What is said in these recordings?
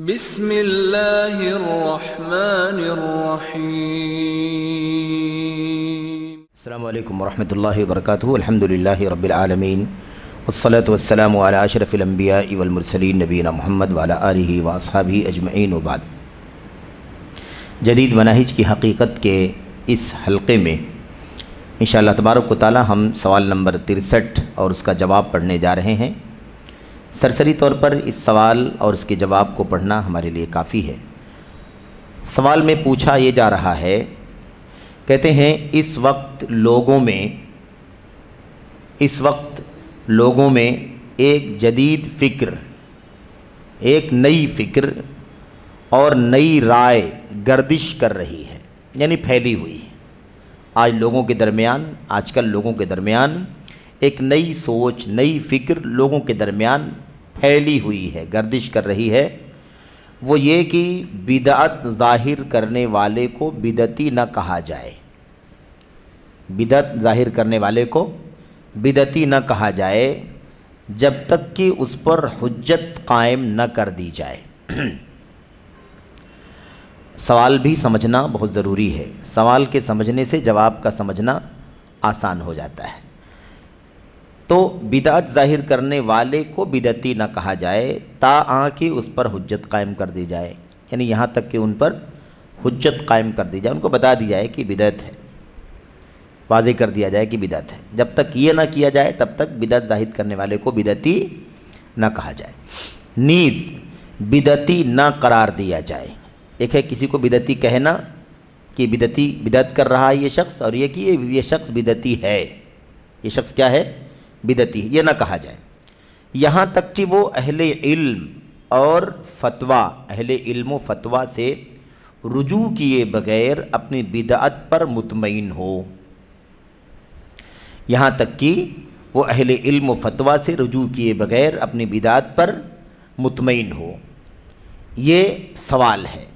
बिसमीम् वरहमल वर्क अलहमदिल्ला रबालमीन वसलत वसलम अशरफ़िलम्बिया इवलमरसलिन नबीना मोहम्मद वाला आलि वसाबी अजमैन वबाद जदीद मनाहज की हकीकत के इस हलक़े में इन तबारक ताली हम सवाल नंबर तिरसठ और उसका जवाब पढ़ने जा रहे हैं सरसरी तौर पर इस सवाल और इसके जवाब को पढ़ना हमारे लिए काफ़ी है सवाल में पूछा ये जा रहा है कहते हैं इस वक्त लोगों में इस वक्त लोगों में एक जदीद फ़िक्र एक नई फ़िक्र और नई राय गर्दिश कर रही है यानी फैली हुई है आज लोगों के दरमियान आजकल लोगों के दरमियान एक नई सोच नई फ़िक्र लोगों के दरमियान फैली हुई है गर्दिश कर रही है वो ये कि बिदअत ज़ाहिर करने वाले को बिदती न कहा जाए बिदत ज़ाहिर करने वाले को बिदती न कहा जाए जब तक कि उस पर हजत कायम न कर दी जाए सवाल भी समझना बहुत ज़रूरी है सवाल के समझने से जवाब का समझना आसान हो जाता है तो बिदात जाहिर करने वाले को बिदती ना कहा जाए ता आ कि उस पर हजत कायम कर दी जाए यानी यहाँ तक कि उन पर हजत कायम कर दी जाए उनको बता दी जाए कि बिदत है वाजे कर दिया जाए कि बिदत है जब तक ये ना किया जाए तब तक बिदत जाहिर करने वाले को बिदती ना कहा जाए नीज़ बिदती ना करार दिया जाए एक है किसी को बिदती कहना कि बिदती बिदत कर रहा है ये शख्स और ये कि ये शख्स बिदती है ये शख्स क्या है बिदती ये ना कहा जाए यहाँ तक कि वो अहले इल्म और फतवा अहले इल्म फतवा से रुजू किए बगैर अपनी बिदात पर मुतमिन हो यहाँ तक कि वो अहले इल्म फतवा से रुजू किए बगैर अपनी बिदात पर मुतमिन हो ये सवाल है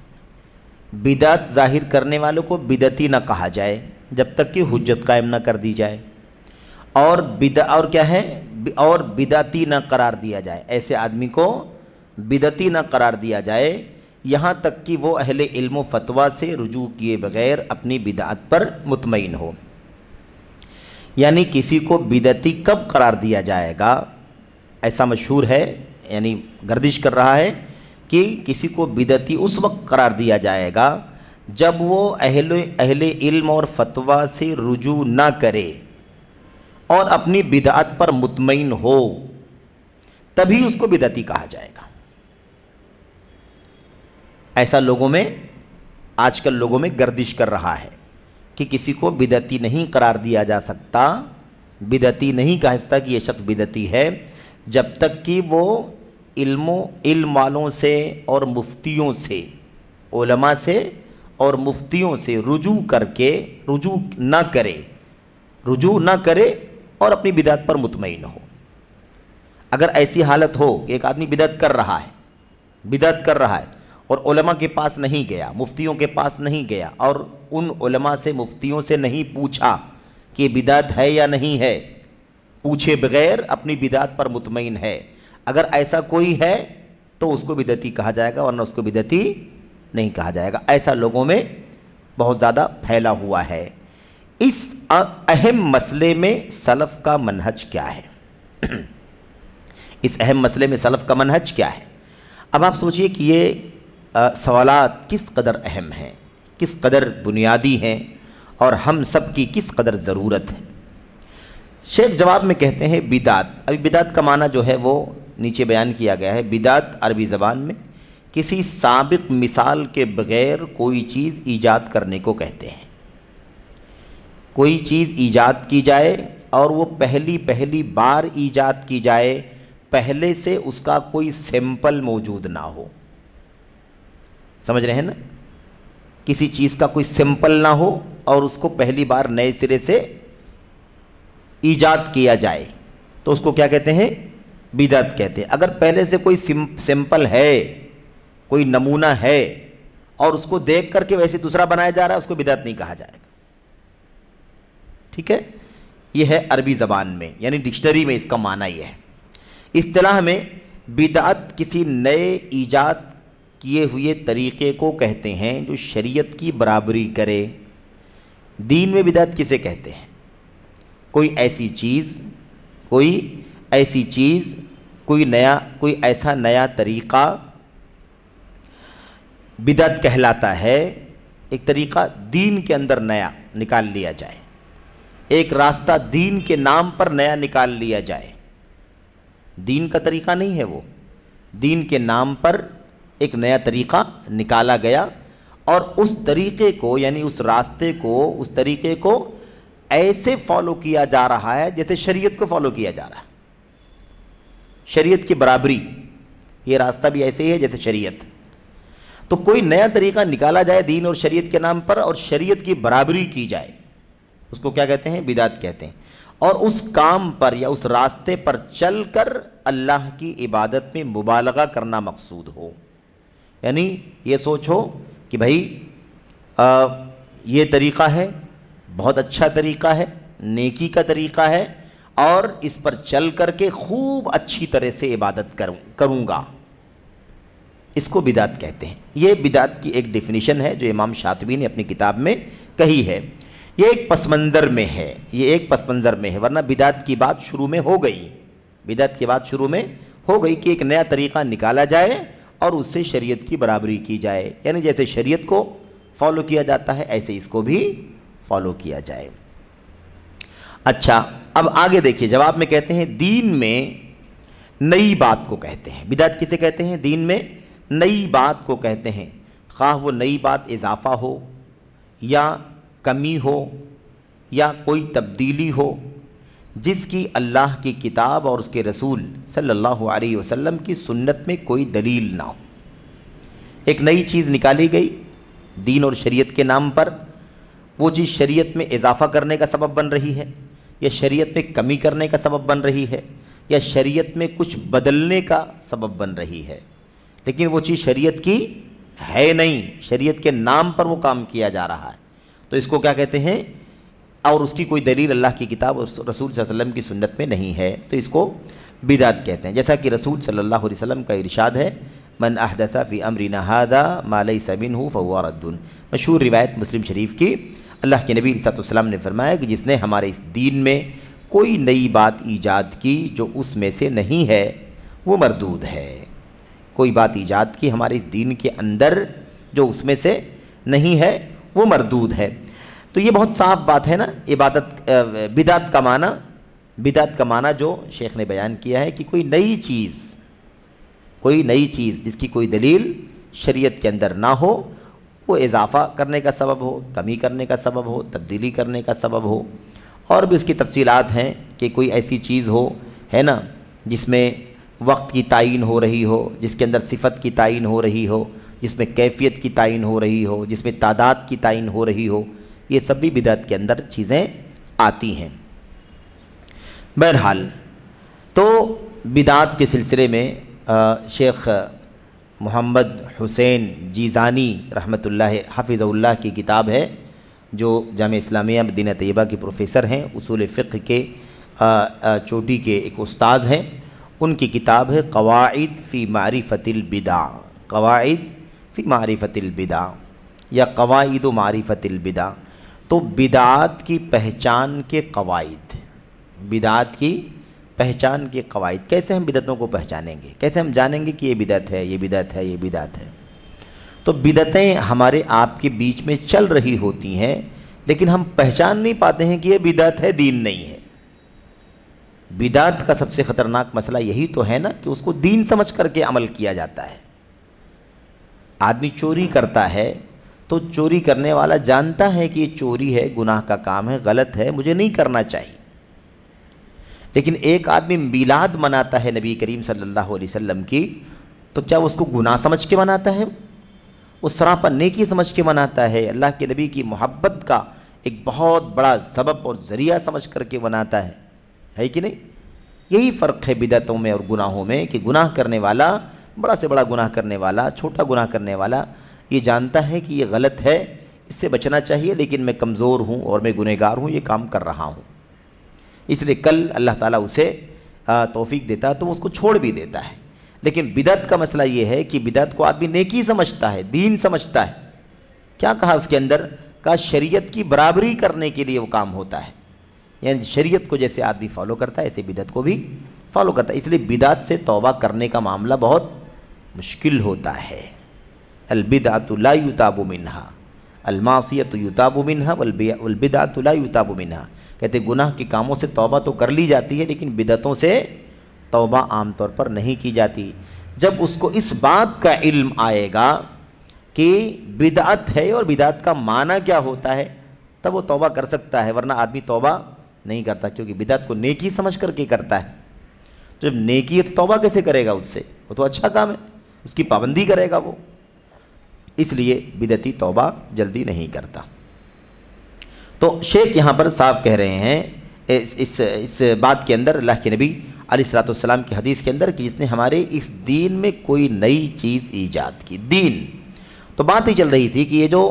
बिदात जाहिर करने वालों को बिदती ना कहा जाए जब तक कि हजत कायम ना कर दी जाए और बिदा और क्या है और बिदती न करार दिया जाए ऐसे आदमी को बिदती न करार दिया जाए यहाँ तक कि वो अहले इल्म फतवा से रुजू किए बगैर अपनी बिदात पर मुतमिन हो यानी किसी को बिदती कब करार दिया जाएगा ऐसा मशहूर है यानी गर्दिश कर रहा है कि किसी को बिदती उस वक्त करार दिया जाएगा जब वो अहले अहले इल्म और फतवा से रुजू ना करे और अपनी बिदात पर मुतमिन हो तभी उसको बिदती कहा जाएगा ऐसा लोगों में आजकल लोगों में गर्दिश कर रहा है कि किसी को बिदती नहीं करार दिया जा सकता बिदती नहीं कहा सकता कि यह शख्स बिदती है जब तक कि वो इल्मों इल्म वालों से और मुफ्तियों से ओलमा से और मुफ्तियों से रुजू करके रुजू ना करे रुजू ना करे और अपनी बिदात पर मुतमिन हो अगर ऐसी हालत हो कि एक आदमी बिदत कर रहा है बिदत कर रहा है और के पास नहीं गया मुफ्तियों के पास नहीं गया और उन से मुफ्तियों से नहीं पूछा कि बिदात है या नहीं है पूछे बगैर अपनी बिदात पर मुतमिन है अगर ऐसा कोई है तो उसको बिदती कहा जाएगा वरना उसको बिदती नहीं कहा जाएगा ऐसा लोगों में बहुत ज़्यादा फैला हुआ है इस अहम मसले में सलफ़ का मनहज क्या है इस अहम मसले में सलफ़ का मनहज क्या है अब आप सोचिए कि ये सवाल किस कदर अहम हैं किस कदर बुनियादी हैं और हम सब की किस कदर ज़रूरत है शेख जवाब में कहते हैं बिदात अभी बिदात का माना जो है वो नीचे बयान किया गया है बिदात अरबी ज़बान में किसी सबक मिसाल के बग़ैर कोई चीज़ ईजाद करने को कहते हैं कोई चीज़ ईजाद की जाए और वो पहली पहली बार ईजाद की जाए पहले से उसका कोई सैंपल मौजूद ना हो समझ रहे हैं ना किसी चीज़ का कोई सैंपल ना हो और उसको पहली बार नए सिरे से ईजाद किया जाए तो उसको क्या कहते हैं बिदत कहते हैं अगर पहले से कोई सैंपल है कोई नमूना है और उसको देख करके वैसे दूसरा बनाया जा रहा है उसको बिदत नहीं कहा जाएगा ठीक है ये है अरबी ज़बान में यानी डिक्शनरी में इसका माना यह है इतलाह में बिदात किसी नए ईजाद किए हुए तरीक़े को कहते हैं जो शरीयत की बराबरी करे दीन में बिदात किसे कहते हैं कोई ऐसी चीज़ कोई ऐसी चीज़ कोई नया कोई ऐसा नया तरीक़ा बिदत कहलाता है एक तरीक़ा दीन के अंदर नया निकाल लिया जाए एक रास्ता दीन के नाम पर नया निकाल लिया जाए दीन का तरीका नहीं है वो दीन के नाम पर एक नया तरीका निकाला गया और उस तरीके को यानी उस रास्ते को उस तरीके को ऐसे फॉलो किया जा रहा है जैसे शरीयत को फॉलो किया जा रहा है शरीयत की बराबरी ये रास्ता भी ऐसे ही है जैसे शरीयत तो कोई नया तरीका निकाला जाए दीन और शरीयत के नाम पर और शरीयत की बराबरी की जाए उसको क्या कहते हैं बिदात कहते हैं और उस काम पर या उस रास्ते पर चल कर अल्लाह की इबादत में मुबालगा करना मकसूद हो यानी ये सोचो कि भाई आ, ये तरीक़ा है बहुत अच्छा तरीक़ा है नेकी का तरीक़ा है और इस पर चल कर के खूब अच्छी तरह से इबादत करूँ करूँगा इसको बिदात कहते हैं ये बिदात की एक डिफिनीशन है जो इमाम शातवी ने अपनी किताब में कही है ये एक पस मंज़र में है ये एक पस मंज़र में है वरना बिदात की बात शुरू में हो गई बिदात की बात शुरू में हो गई कि एक नया तरीक़ा निकाला जाए और उससे शरीयत की बराबरी की जाए यानी जैसे शरीयत को फॉलो किया जाता है ऐसे इसको भी फॉलो किया जाए अच्छा अब आगे देखिए जवाब में कहते हैं दीन में नई बात को कहते हैं बिदात किसे कहते हैं दीन में नई बात को कहते हैं खा वो नई बात इजाफा हो या कमी हो या कोई तब्दीली हो जिसकी अल्लाह की किताब और उसके रसूल सल्लल्लाहु अलैहि वसल्लम की सुन्नत में कोई दलील ना हो एक नई चीज़ निकाली गई दीन और शरीयत के नाम पर वो चीज़ शरीयत में इजाफ़ा करने का सबब बन रही है या शरीयत में कमी करने का सबब बन रही है या शरीयत में कुछ बदलने का सबब बन रही है लेकिन वो चीज़ शरीयत की है नहीं शरीयत के नाम पर वो काम किया जा रहा है तो इसको क्या कहते हैं और उसकी कोई दलील अल्लाह की किताब और रसूल वसल्लम की सुन्नत में नहीं है तो इसको बिदात कहते हैं जैसा कि रसूल सल्ला वसम का इरशाद है मन अहदसा फ़ी नहादा मालई सबिन हो फ़ुआ मशहूर रिवायत मुस्लिम शरीफ की अल्लाह के नबी सतम ने फरमाया कि जिसने हमारे इस दीन में कोई नई बात ईजाद की जो उसमें से नहीं है वो मरदूद है कोई बात ईजाद की हमारे इस दीन के अंदर जो उसमें से नहीं है वो मरदूद है तो ये बहुत साफ बात है ना इबादत बिदात का माना बिदात का माना जो शेख ने बयान किया है कि कोई नई चीज़ कोई नई चीज़ जिसकी कोई दलील शरीयत के अंदर ना हो वो इजाफ़ा करने का सबब हो कमी करने का सबब हो तब्दीली करने का सबब हो और भी उसकी तफसीलात हैं कि कोई ऐसी चीज़ हो है ना जिसमें वक्त की तयन हो रही हो जिसके अंदर सिफत की तयन हो रही हो जिसमें कैफियत की तयन हो रही हो जिसमें तादाद की तयन हो रही हो ये सब भी बिदात के अंदर चीज़ें आती हैं बहरहाल तो बिदात के सिलसिले में शेख मोहम्मद हुसैन जीजानी रहमत हाफिज़ल्ला की किताब है जो जाम इस्लामिया दीन तयबा के प्रोफेसर हैं उसूल फ़िक्र के चोटी के एक उस्ताद हैं उनकी किताब है कवायद फ़ी फ़तिल बिदा कवायद फ़ी मारिफतिलबिदा या कवायद मारिफतिलबिदा तो बिदात की पहचान के कवायद बिदात की पहचान के कवायद कैसे हम बिदतों को पहचानेंगे कैसे हम जानेंगे कि ये बिदत है ये बिदत है ये बिदत है तो बिदतें हमारे आपके बीच में चल रही होती हैं लेकिन हम पहचान नहीं पाते हैं कि ये बिदत है दीन नहीं है बिदात का सबसे ख़तरनाक मसला यही तो है ना कि उसको दीन समझ करके अमल किया जाता है आदमी चोरी करता है तो चोरी करने वाला जानता है कि ये चोरी है गुनाह का काम है गलत है मुझे नहीं करना चाहिए लेकिन एक आदमी मिलाद मनाता है नबी करीम सल्लल्लाहु अलैहि वसल्लम की तो क्या उसको गुनाह समझ के मनाता है उस सरापा नेकी समझ के मनाता है अल्लाह के नबी की मोहब्बत का एक बहुत बड़ा सबब और ज़रिया समझ करके मनाता है है कि नहीं यही फ़र्क है बिदतों में और गुनाहों में कि गुनाह करने वाला बड़ा से बड़ा गुनाह करने वाला छोटा गुनाह करने वाला ये जानता है कि ये गलत है इससे बचना चाहिए लेकिन मैं कमज़ोर हूँ और मैं गुनहगार हूँ ये काम कर रहा हूँ इसलिए कल अल्लाह ताला उसे तोफ़ी देता है तो उसको छोड़ भी देता है लेकिन बिदत का मसला ये है कि बिदत को आदमी नेकी समझता है दीन समझता है क्या कहा उसके अंदर का शरीयत की बराबरी करने के लिए वो काम होता है यानी शरीयत को जैसे आदमी फॉलो करता है ऐसे बिदत को भी फॉलो करता है इसलिए बिदात से तौबा करने का मामला बहुत मुश्किल होता है अलबिदातुला मिनहा अलमासियत युताबु मिनहा वलबिदातुला मिनहा कहते गुनाह के कामों से तौबा तो कर ली जाती है लेकिन बिदतों से तौबा आमतौर पर नहीं की जाती जब उसको इस बात का इल्म आएगा कि बिदात है और बिदात का माना क्या होता है तब वो तौबा कर सकता है वरना आदमी तौबा नहीं करता क्योंकि बिदात को नेकी समझ करके करता है तो जब नेकी है तो तौबा कैसे करेगा उससे वो तो अच्छा काम है उसकी पाबंदी करेगा वो इसलिए बिदती तौबा जल्दी नहीं करता तो शेख यहाँ पर साफ कह रहे हैं इस इस, इस बात के अंदर अल्लाह के नबी अलीसलातम की हदीस के अंदर कि जिसने हमारे इस दीन में कोई नई चीज़ ईजाद की दीन तो बात ही चल रही थी कि ये जो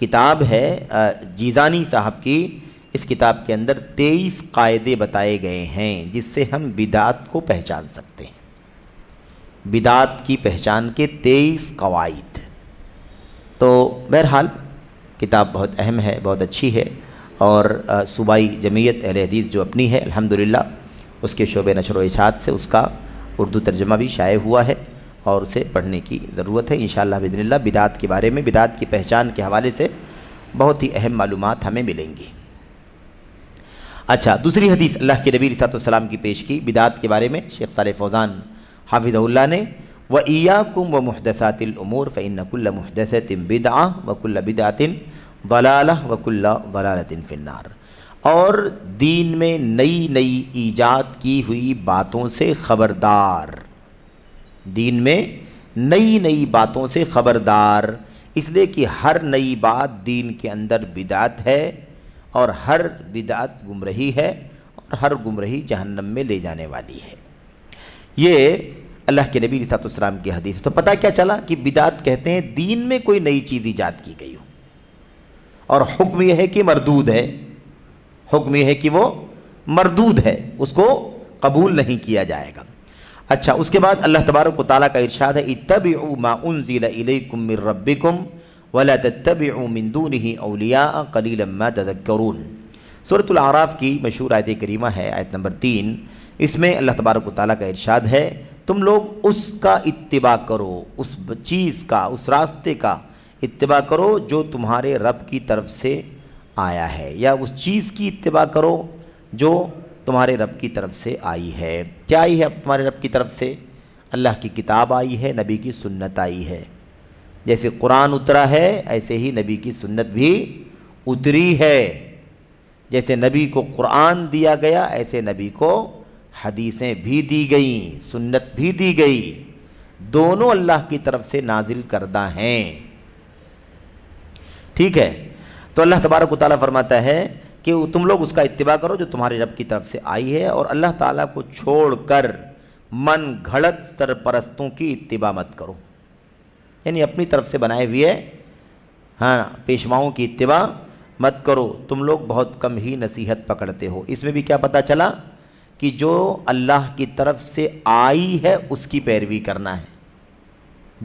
किताब है जीजानी साहब की इस किताब के अंदर तेईस कायदे बताए गए हैं जिससे हम बिदात को पहचान सकते हैं बिदात की पहचान के तेईस कवायद तो बहरहाल किताब बहुत अहम है बहुत अच्छी है और सूबाई जमीयत अहल हदीस जो अपनी है अल्हम्दुलिल्लाह उसके शोबे नशर इशात से उसका उर्दू तर्जमा भी शाये हुआ है और उसे पढ़ने की ज़रूरत है इन बिदनल्ला बिदात के बारे में बिदात की पहचान के हवाले से बहुत ही अहम मालूम हमें मिलेंगी अच्छा दूसरी हदीस अल्लाह के नबी रिसात की पेश की बिदात के बारे में शेख साल फौज़ान हाफिज़ल्ला ने व कुम व महदसातिलूर फ़ैनकुल्ल महदसतिन बिदा वकुल्ल बिदातिन वलाल वकुल्ल वलालतिन फिनार और दीन में नई नई ईजाद की हुई बातों से ख़बरदार दीन में नई नई बातों से ख़बरदार इसलिए कि हर नई बात दीन के अंदर बिदात है और हर बिदात गुमरही है और हर गुमरही जहन्नम में ले जाने वाली है ये अल्लाह के नबी सातम की हदीस तो पता क्या चला कि बिदात कहते हैं दीन में कोई नई चीज़ ईजाद की गई हो और हुक्म यह है कि मरदूद है हुक्म यह है कि वो मरदूद है उसको कबूल नहीं किया जाएगा अच्छा उसके बाद अल्लाह तबारक ताली का इरशाद है तब माउन रबिकुम वला तब मिंदून ही अलिया कलीलम्मा तदक्रून सूरतल आराफ़ की मशहूर आयत करीमा है आयत नंबर तीन इसमें अल्लाह तबारक ताली का इरशाद है तुम लोग उसका इतबा करो उस चीज़ का उस रास्ते का इतबा करो जो तुम्हारे रब की तरफ से आया है या उस चीज़ की इतबा करो जो तुम्हारे रब की तरफ से आई है क्या आई है तुम्हारे रब की तरफ से अल्लाह की किताब आई है नबी की सुन्नत आई है जैसे कुरान उतरा है ऐसे ही नबी की सुन्नत भी उतरी है जैसे नबी को कुरान दिया गया ऐसे नबी को हदीसें भी दी गई सुन्नत भी दी गई दोनों अल्लाह की तरफ से नाजिल करदा हैं ठीक है तो अल्लाह तबारक ताली फरमाता है कि तुम लोग उसका इतबा करो जो तुम्हारे रब की तरफ से आई है और अल्लाह ताला को छोड़कर मन घड़त सरपरस्तों की इतबा मत करो यानी अपनी तरफ से बनाए हुए हाँ पेशवाओं की इतबा मत करो तुम लोग बहुत कम ही नसीहत पकड़ते हो इसमें भी क्या पता चला कि जो अल्लाह की तरफ से आई है उसकी पैरवी करना है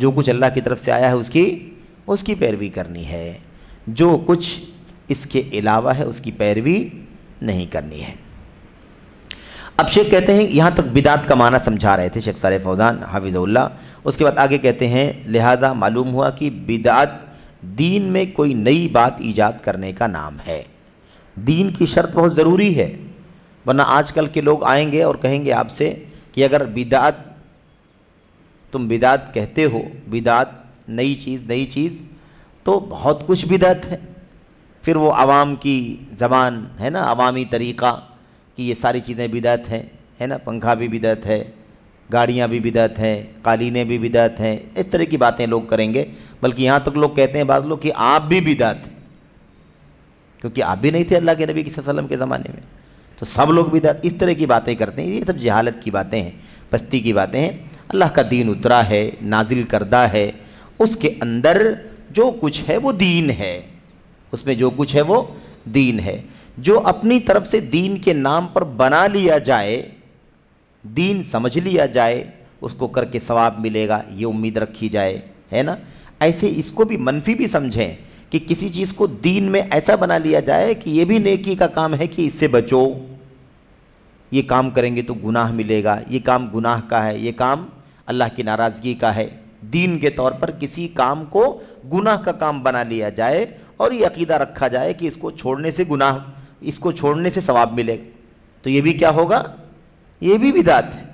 जो कुछ अल्लाह की तरफ से आया है उसकी उसकी पैरवी करनी है जो कुछ इसके अलावा है उसकी पैरवी नहीं करनी है अब शेख कहते हैं यहाँ तक बिदात का माना समझा रहे थे शेख सार फौजान हाफिज़ुल्ला उसके बाद आगे कहते हैं लिहाजा मालूम हुआ कि बिदात दीन में कोई नई बात ईजाद करने का नाम है दीन की शर्त बहुत ज़रूरी है वरना आजकल के लोग आएंगे और कहेंगे आपसे कि अगर बिदात तुम बिदात कहते हो बिदात नई चीज़ नई चीज़ तो बहुत कुछ बिदात है फिर वो आवाम की जबान है ना अवामी तरीक़ा कि ये सारी चीज़ें बिदात हैं है ना पंखा भी बिदत है गाड़ियाँ भी बिदत हैं कालीनें भी बिदत हैं इस तरह की बातें लोग करेंगे बल्कि यहाँ तक तो लोग कहते हैं बाद लोग कि आप भी बिदत हैं क्योंकि आप भी नहीं थे अल्लाह के नबी के के ज़माने में तो सब लोग भी इस तरह की बातें करते हैं ये सब जहालत की बातें हैं पस्ती की बातें हैं अल्लाह का दीन उतरा है नाजिल करदा है उसके अंदर जो कुछ है वो दीन है उसमें जो कुछ है वो दीन है जो अपनी तरफ से दीन के नाम पर बना लिया जाए दीन समझ लिया जाए उसको करके सवाब मिलेगा ये उम्मीद रखी जाए है ना ऐसे इसको भी मनफी भी समझें कि किसी चीज़ को दीन में ऐसा बना लिया जाए कि ये भी नेकी का काम है कि इससे बचो ये काम करेंगे तो गुनाह मिलेगा ये काम गुनाह का है ये काम अल्लाह की नाराज़गी का है दीन के तौर पर किसी काम को गुनाह का काम बना लिया जाए और ये अकीदा रखा जाए कि इसको छोड़ने से गुनाह इसको छोड़ने से सवाब मिलेगा तो ये भी क्या होगा ये भी बिदात है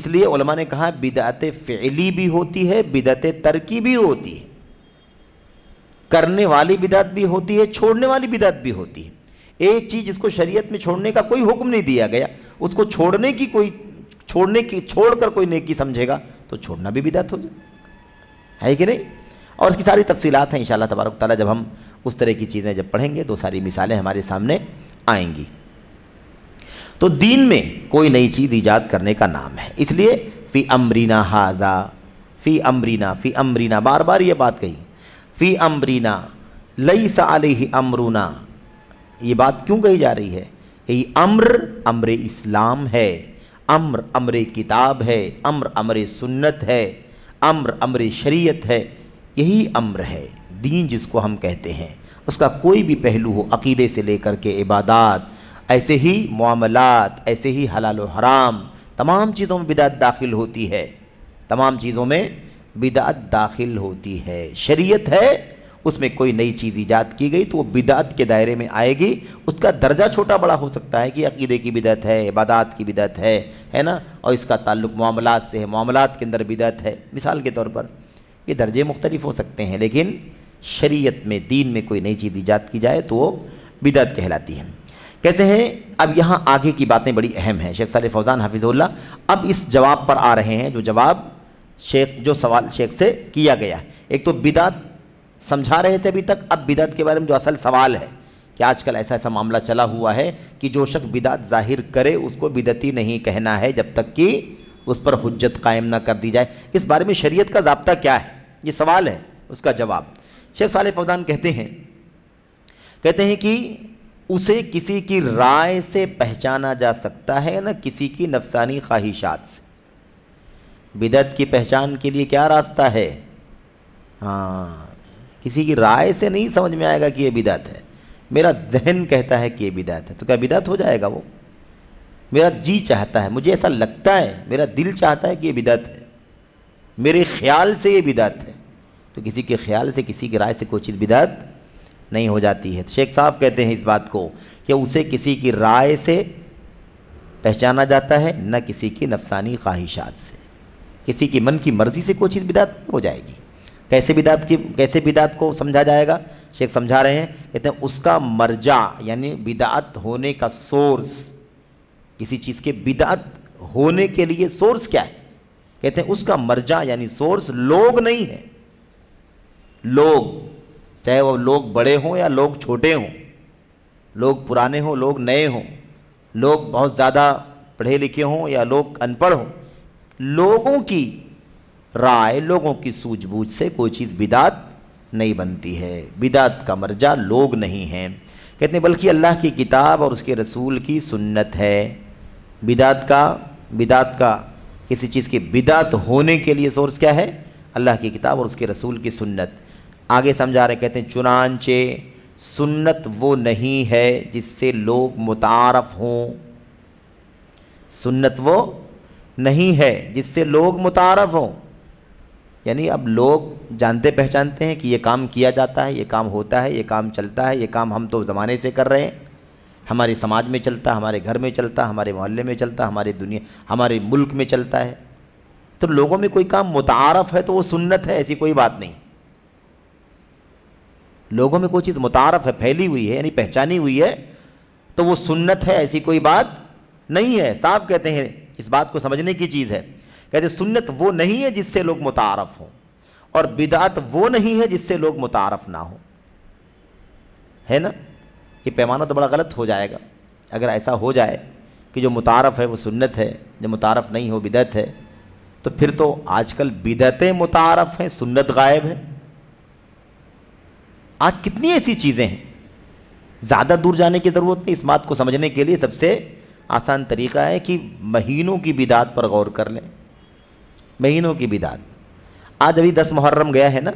इसलिए ने कहा बिदात फ़ैली भी होती है बिदत तरकी भी होती है करने वाली बिदात भी होती है छोड़ने वाली बिदात भी होती है एक चीज़ इसको शरीयत में छोड़ने का कोई हुक्म नहीं दिया गया उसको छोड़ने की कोई छोड़ने की छोड़कर कोई नेकी समझेगा तो छोड़ना भी बिदात हो जाए है कि नहीं और इसकी सारी तफसीलात हैं इन तबारक ताली जब हम उस तरह की चीज़ें जब पढ़ेंगे तो सारी मिसालें हमारे सामने आएंगी तो दीन में कोई नई चीज़ ईजाद करने का नाम है इसलिए फ़ी अमरीना हाजा फ़ी अमरीना फ़ी अमरीना बार बार ये बात कही फ़ी अमरीना लई सालह अमरूना ये बात क्यों कही जा रही है यही अम्र अमरे इस्लाम है अम्र अमरे किताब है अम्र अमरे सुन्नत है अम्र अमरे शरीयत है यही अम्र है दीन जिसको हम कहते हैं उसका कोई भी पहलू हो अकीदे से लेकर के इबादत ऐसे ही मामलात ऐसे ही हलाल हराम तमाम चीज़ों में बिदात दाखिल होती है तमाम चीज़ों में बिदात दाखिल होती है शरीयत है उसमें कोई नई चीज़ ईजाद की गई तो वो बिदात के दायरे में आएगी उसका दर्जा छोटा बड़ा हो सकता है कि अकीदे की बिदत है इबादत की बिदत है है ना और इसका ताल्लुक मामला से है मामला के अंदर बिदत है मिसाल के तौर पर ये दर्जे मुख्तलिफ हो सकते हैं लेकिन शरीयत में दीन में कोई नई चीज़ ईजाद की जाए तो वो बिदत कहलाती है कैसे हैं अब यहाँ आगे की बातें बड़ी अहम हैं शेख साल फौजान हाफिज़ुल्ला अब इस जवाब पर आ रहे हैं जो जवाब शेख जो सवाल शेख से किया गया एक तो बिदात समझा रहे थे अभी तक अब बिदात के बारे में जो असल सवाल है कि आजकल ऐसा ऐसा मामला चला हुआ है कि जो शख्स बिदात जाहिर करे उसको बिदती नहीं कहना है जब तक कि उस पर हजत कायम ना कर दी जाए इस बारे में शरीयत का जबता क्या है ये सवाल है उसका जवाब शेख साले फौजान कहते हैं कहते हैं कि उसे किसी की राय से पहचाना जा सकता है ना किसी की नफसानी ख्वाहिशात से बिदत की पहचान के लिए क्या रास्ता है हाँ किसी की राय से नहीं समझ में आएगा कि ये बिदत है मेरा जहन कहता है कि ये बिदत है तो क्या बिदत हो जाएगा वो मेरा जी चाहता है मुझे ऐसा लगता है मेरा दिल चाहता है कि ये बिदत है मेरे ख्याल से ये बिदत है तो किसी के ख्याल से किसी की राय से कोई चीज़ बिदत नहीं हो जाती है तो शेख साहब कहते हैं इस बात को कि उसे किसी की राय से पहचाना जाता है न किसी की नफसानी ख्वाहिशात से किसी की मन की मर्ज़ी से कोई चीज़ बिदात नहीं हो जाएगी कैसे बिदात की कैसे बिदात को समझा जाएगा शेख समझा रहे हैं कहते हैं उसका मर्जा यानी बिदात होने का सोर्स किसी चीज़ के बिदात होने के लिए सोर्स क्या है कहते हैं उसका मर्जा यानी सोर्स लोग नहीं है लोग चाहे वो लोग बड़े हों या लोग छोटे हों लोग पुराने हों लोग नए हों लोग बहुत ज़्यादा पढ़े लिखे हों या लोग अनपढ़ हों लोगों की राय लोगों की सूझबूझ से कोई चीज़ बिदात नहीं बनती है बिदात का मर्जा लोग नहीं हैं कहते हैं बल्कि अल्लाह की किताब और उसके रसूल की सुन्नत है बिदात का बिदात का किसी चीज़ की बिदात होने के लिए सोर्स क्या है अल्लाह की किताब और उसके रसूल की सुन्नत आगे समझा रहे कहते हैं चुनानचे सुन्नत वो नहीं है जिससे लोग मुतारफ़ हों सुन्नत वो नहीं है जिससे लोग मुतारफ़ हों यानी अब लोग जानते पहचानते हैं कि ये काम किया जाता है ये काम होता है ये काम चलता है ये काम हम तो ज़माने से कर रहे हैं हमारे समाज में चलता हमारे घर में चलता हमारे मोहल्ले में चलता हमारे दुनिया हमारे मुल्क में चलता है तो लोगों में कोई काम मुतारफ़ है तो वो सुन्नत है ऐसी कोई बात नहीं लोगों में कोई चीज़ मुतारफ़ है फैली हुई है यानी पहचानी हुई है तो वो सुन्नत है ऐसी कोई बात नहीं है साफ कहते हैं इस बात को समझने की चीज़ है कहते सुन्नत वो नहीं है जिससे लोग मुतारफ़ हों और बिदात वो नहीं है जिससे लोग मुतारफ़ ना हो है ना ये पैमाना तो बड़ा गलत हो जाएगा अगर ऐसा हो जाए कि जो मुतारफ़ है वो सुन्नत है जो मुतारफ़ नहीं हो बिदत है तो फिर तो आजकल बिदतें मुतारफ़ हैं सुन्नत गायब है आज कितनी ऐसी चीज़ें हैं ज़्यादा दूर जाने की ज़रूरत नहीं इस बात को समझने के लिए सबसे आसान तरीका है कि महीनों की बिदात पर गौर कर लें महीनों की बिदात आज अभी दस मुहर्रम गया है ना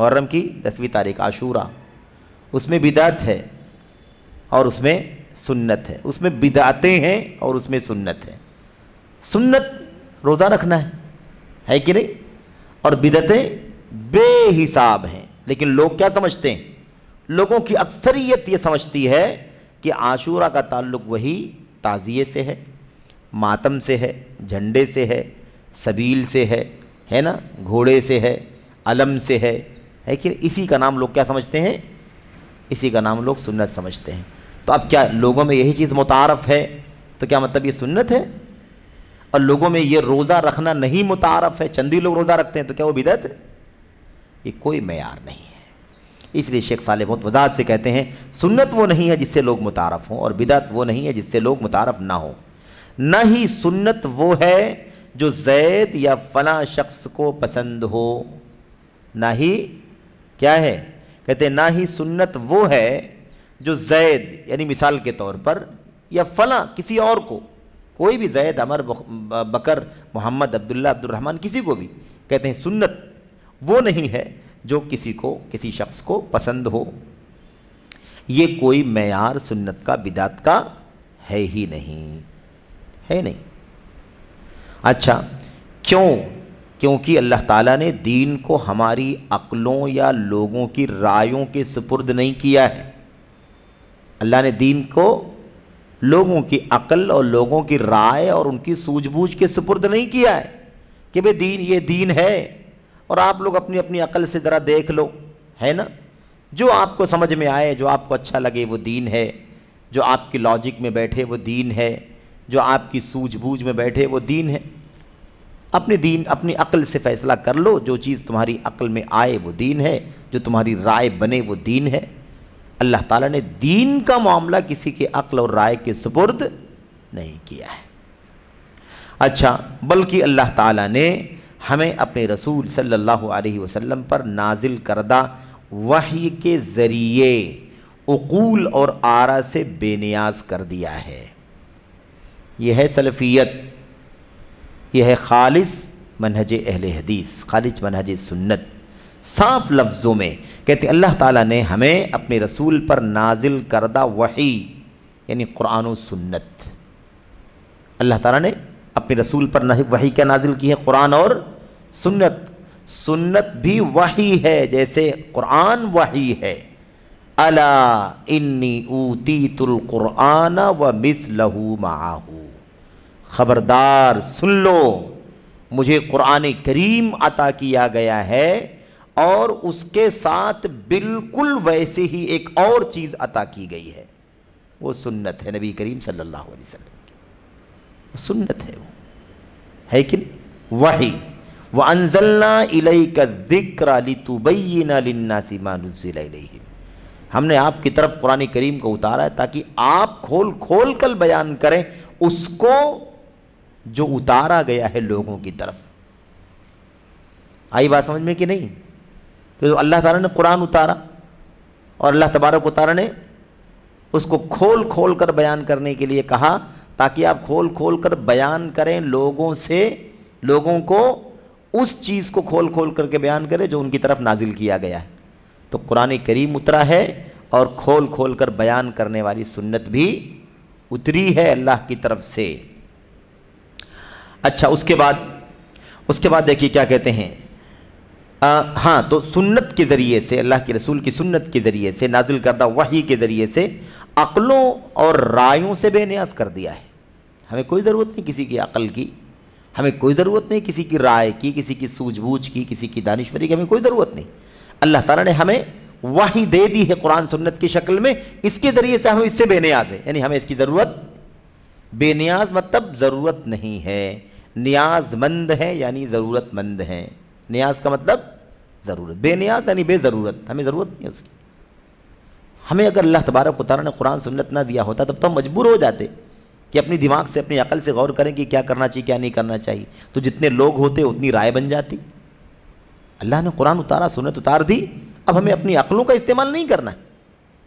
मुहर्रम की दसवीं तारीख आशूरा उसमें बिदात है और उसमें सुन्नत है उसमें बिदातें हैं और उसमें सुन्नत है सुन्नत रोज़ा रखना है है कि नहीं और बिदतें बेहिसाब हैं लेकिन लोग क्या समझते हैं लोगों की अक्सरियत ये समझती है कि आशूरा का ताल्लुक वही ताज़िए से है मातम से है झंडे से है सबील से है है ना घोड़े से है अलम से है है कि इसी का नाम लोग क्या समझते हैं इसी का नाम लोग सुन्नत समझते हैं तो अब क्या लोगों में यही चीज़ मुतारफ़ है तो क्या मतलब ये सुन्नत है और लोगों में ये रोज़ा रखना नहीं मुतारफ़ है चंदी लोग रोज़ा रखते हैं तो क्या वो बिदत ये कोई मैार नहीं है इसलिए शेख साले बहुत वजात से कहते हैं सुन्नत वो नहीं है जिससे लोग मुतारफ़ हों और बिदत वो नहीं है जिससे लोग मुतारफ़ ना हों न ही सुन्नत वो है जो जैद या फ़ला शख्स को पसंद हो ना ही क्या है कहते ना ही सुन्नत वो है जो जैद यानी मिसाल के तौर पर या फ़ला किसी और को कोई भी जैद अमर बकर मोहम्मद अब्दुल्ला अब्दुलरहमान किसी को भी कहते हैं सुन्नत वो नहीं है जो किसी को किसी शख्स को पसंद हो ये कोई मैार सुन्नत का बिदात का है ही नहीं है नहीं अच्छा क्यों क्योंकि अल्लाह ताला ने दीन को हमारी अक्लों या लोगों की रायों के सुपुर्द नहीं किया है अल्लाह ने दीन को लोगों की अकल और लोगों की राय और उनकी सूझबूझ के सुपुर्द नहीं किया है कि भाई दीन ये दीन है और आप लोग अपनी अपनी अकल से ज़रा देख लो है ना जो आपको समझ में आए जो आपको अच्छा लगे वो दीन है जो आपकी लॉजिक में बैठे वो दीन है जो आपकी सूझबूझ में बैठे वो दीन है अपने दीन अपनी अकल से फ़ैसला कर लो जो चीज़ तुम्हारी अक्ल में आए वो दीन है जो तुम्हारी राय बने वो दीन है अल्लाह ताला ने दीन का मामला किसी के अक्ल और राय के सुपुर्द नहीं किया है अच्छा बल्कि अल्लाह ताला ने हमें अपने रसूल सल्लल्लाहु अलैहि वसल्लम पर नाजिल करदा वही के ज़रिए उकूल और आरा से बेनियाज कर दिया है यह है सलफ़ियत यह है खालिस मनहज अहल हदीस खालिज मनहज सुन्नत साफ लफ्ज़ों में कहते अल्लाह ताला ने हमें अपने रसूल पर नाजिल करदा वही यानी कुरान सुन्नत अल्लाह ताला ने अपने रसूल पर वही क्या नाजिल की है कुरान और सुन्नत सुन्नत भी वही है जैसे कुरान वही है अला इन्नी ऊती कुरान व मिस लहू माहू ख़बरदार सुन लो मुझे कुरान करीम अता किया गया है और उसके साथ बिल्कुल वैसे ही एक और चीज़ अता की गई है वो सुन्नत है नबी करीम सल्लल्लाहु अलैहि वसल्लम की सुन्नत है वो है कि वही व अनजल्ला इलई का ज़िक्र अली तुबैना हमने आपकी तरफ कुरानी करीम को उतारा है ताकि आप खोल खोल कर बयान करें उसको जो उतारा गया है लोगों की तरफ आई बात समझ में कि नहीं तो अल्लाह तारा ने कुरान उतारा और अल्लाह तबारक उतारा ने उसको खोल खोल कर बयान करने के लिए कहा ताकि आप खोल खोल कर बयान करें लोगों से लोगों को उस चीज़ को खोल खोल करके बयान करे जो उनकी तरफ नाजिल किया गया है तो कुरान करीम उतरा है और खोल खोल कर बयान करने वाली सुन्नत भी उतरी है अल्लाह की तरफ से अच्छा उसके बाद उसके बाद देखिए क्या कहते हैं आ, हाँ तो सुन्नत के ज़रिए से अल्लाह के रसूल की सुन्नत के ज़रिए से नाजिल करदा वही के ज़रिए से अक़लों और रायों से बेनियाज कर दिया है हमें कोई ज़रूरत नहीं किसी की अक़ल की हमें कोई ज़रूरत नहीं किसी की राय की किसी की सूझबूझ की किसी की दानिश्वरी की हमें कोई ज़रूरत नहीं अल्लाह ताला ने हमें वही दे दी है कुरान सुन्नत की शक्ल में इसके ज़रिए से हम इससे बेनियाज है यानी हमें इसकी ज़रूरत बेनियाज मतलब ज़रूरत नहीं है न्याजमंद है यानी ज़रूरतमंद है न्याज का मतलब ज़रूरत बेनियाज यानी बेज़रूरत हमें ज़रूरत नहीं है उसकी हमें अगर अल्लाह तबारक ने कुरान सुन्नत ना दिया होता तब तो हम मजबूर हो जाते कि अपनी दिमाग से अपनी अकल से गौर करें कि क्या करना चाहिए क्या नहीं करना चाहिए तो जितने लोग होते उतनी राय बन जाती अल्लाह ने कुरान उतारा सुनत उतार दी अब हमें अपनी अकलों का इस्तेमाल नहीं करना है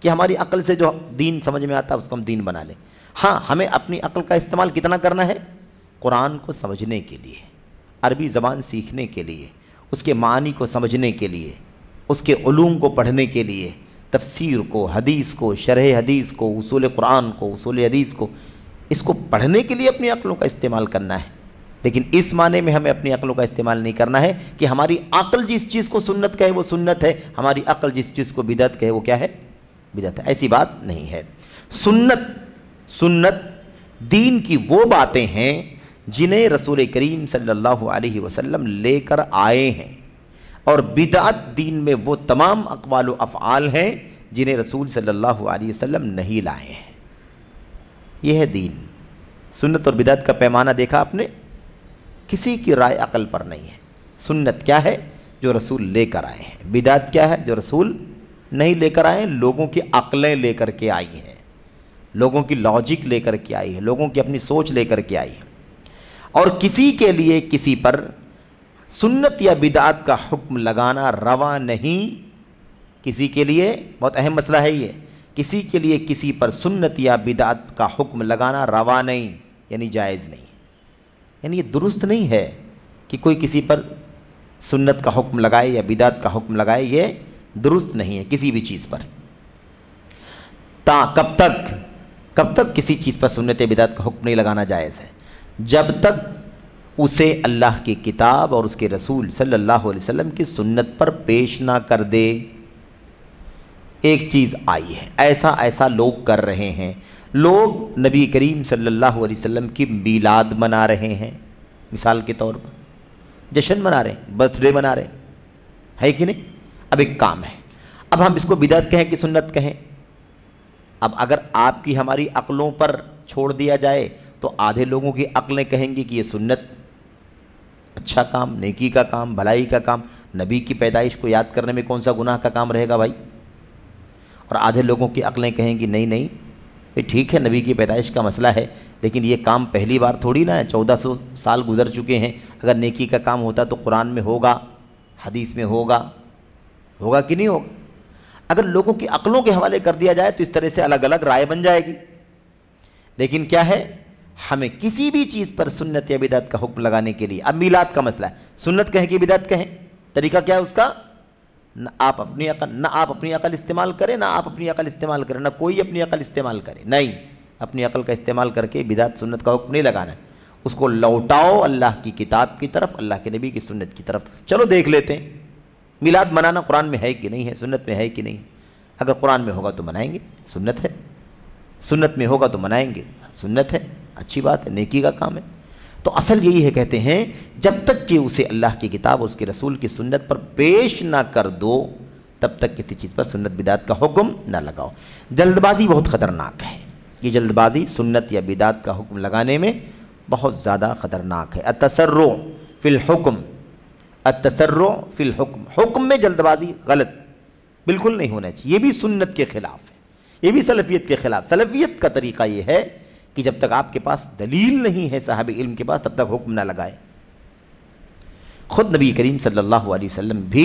कि हमारी अकल से जो दीन समझ में आता है उसको हम दीन बना लें हाँ हमें अपनी अकल का इस्तेमाल कितना करना है कुरान को समझने के लिए अरबी ज़बान सीखने के लिए उसके मानी को समझने के लिए उसके ूम को पढ़ने के लिए तफसीर को हदीस को शरह हदीस को उसूल कुरान को उसूल हदीस को इसको पढ़ने के लिए अपनी अक्लों का इस्तेमाल करना है लेकिन इस माने में हमें अपनी अक्लों का इस्तेमाल नहीं करना है कि हमारी अक्ल जिस चीज़ को सुन्नत कहे वो सुन्नत है हमारी अकल जिस चीज़ को बिदत कहे वो क्या है बिदत है ऐसी बात नहीं है सुन्नत सुन्नत दीन की वो बातें हैं जिन्हें रसूल करीम सल्लल्लाहु अलैहि वसल्लम लेकर आए हैं और बिदात दीन में वो तमाम अकवाल अफ़ाल हैं जिन्हें रसूल सल्लल्लाहु अलैहि वसल्लम नहीं लाए हैं ये है दीन सुन्नत और बिदात का पैमाना देखा आपने किसी की राय अकल पर नहीं है सुन्नत क्या है जो रसूल लेकर आए हैं बिदात क्या है जो रसूल नहीं लेकर आए लोगों की अकलें लेकर के आई हैं लोगों की लॉजिक लेकर के आई है लोगों की अपनी सोच लेकर के आई है और किसी के लिए किसी पर सुन्नत या बिदात का हुक्म लगाना रवा नहीं किसी के लिए बहुत अहम मसला है ये किसी के लिए किसी पर सुन्नत या बिदात का हुक्म लगाना रवा नहीं यानी जायज़ नहीं यानी ये दुरुस्त नहीं है कि कोई किसी पर सुन्नत का हुक्म लगाए या बिदात का हुक्म लगाए ये दुरुस्त नहीं है किसी भी चीज़ पर ता कब तक कब तक किसी चीज़ पर सुन्नत बिदात का हुक्म नहीं लगाना जायज़ है जब तक उसे अल्लाह की किताब और उसके रसूल सल्लल्लाहु अलैहि वसल्लम की सुन्नत पर पेश ना कर दे एक चीज़ आई है ऐसा ऐसा लोग कर रहे हैं लोग नबी करीम सल्लल्लाहु अलैहि वसल्लम की मीलाद मना रहे हैं मिसाल के तौर पर जश्न मना रहे हैं बर्थडे मना रहे हैं है कि नहीं अब एक काम है अब हम इसको बिदत कहें कि सुन्नत कहें अब अगर आपकी हमारी अक्लों पर छोड़ दिया जाए तो आधे लोगों की अक्लें कहेंगी कि ये सुन्नत अच्छा काम नेकी का काम भलाई का काम नबी की पैदाइश को याद करने में कौन सा गुनाह का काम रहेगा भाई और आधे लोगों की अकलें कहेंगी नहीं नहीं ये ठीक है नबी की पैदाइश का मसला है लेकिन ये काम पहली बार थोड़ी ना है चौदह सौ साल गुजर चुके हैं अगर नेकी का काम होता तो कुरान में होगा हदीस में होगा होगा कि नहीं होगा अगर लोगों की अकलों के हवाले कर दिया जाए तो इस तरह से अलग अलग राय बन जाएगी लेकिन क्या है हमें किसी भी चीज़ पर सुन्नत या बिदत का हुक्म लगाने के लिए अब मिलाद का मसला है सुन्नत कहें कि बिदत कहें तरीका क्या है उसका ना आप अपनी अकल ना आप अपनी अकल इस्तेमाल करें ना आप अपनी अकल इस्तेमाल करें ना कोई अपनी अकल इस्तेमाल करे नहीं अपनी अकल का इस्तेमाल करके बिदात सुन्नत का हुक्म नहीं लगाना उसको लौटाओ अल्लाह की किताब की तरफ अल्लाह के नबी की सुन्नत की तरफ चलो देख लेते हैं मिलाद मनाना कुरान में है कि नहीं है सुन्नत में है कि नहीं अगर कुरान में होगा तो मनाएंगे सुन्नत है सुन्नत में होगा तो मनाएंगे सुन्नत है अच्छी बात है नेकी का काम है तो असल यही है कहते हैं जब तक कि उसे अल्लाह की किताब उसके रसूल की सुन्नत पर पेश ना कर दो तब तक किसी चीज़ पर सुन्नत बिदात का हुक्म ना लगाओ जल्दबाजी बहुत ख़तरनाक है ये जल्दबाजी सुन्नत या बिदात का हुक्म लगाने में बहुत ज़्यादा ख़तरनाक है अतसर्रो फ़िलहुक्म अतसर्रो फ़िलहुक्म हुक्म में जल्दबाजी गलत बिल्कुल नहीं होना चाहिए ये भी सुन्नत के ख़िलाफ़ है ये भी सलफ़ियत के ख़िलाफ़ सलफ़ियत का तरीक़ा ये है कि जब तक आपके पास दलील नहीं है साहब इल्म के पास तब तक हुक्म ना लगाए खुद नबी करीम सल्लल्लाहु अलैहि वसल्लम भी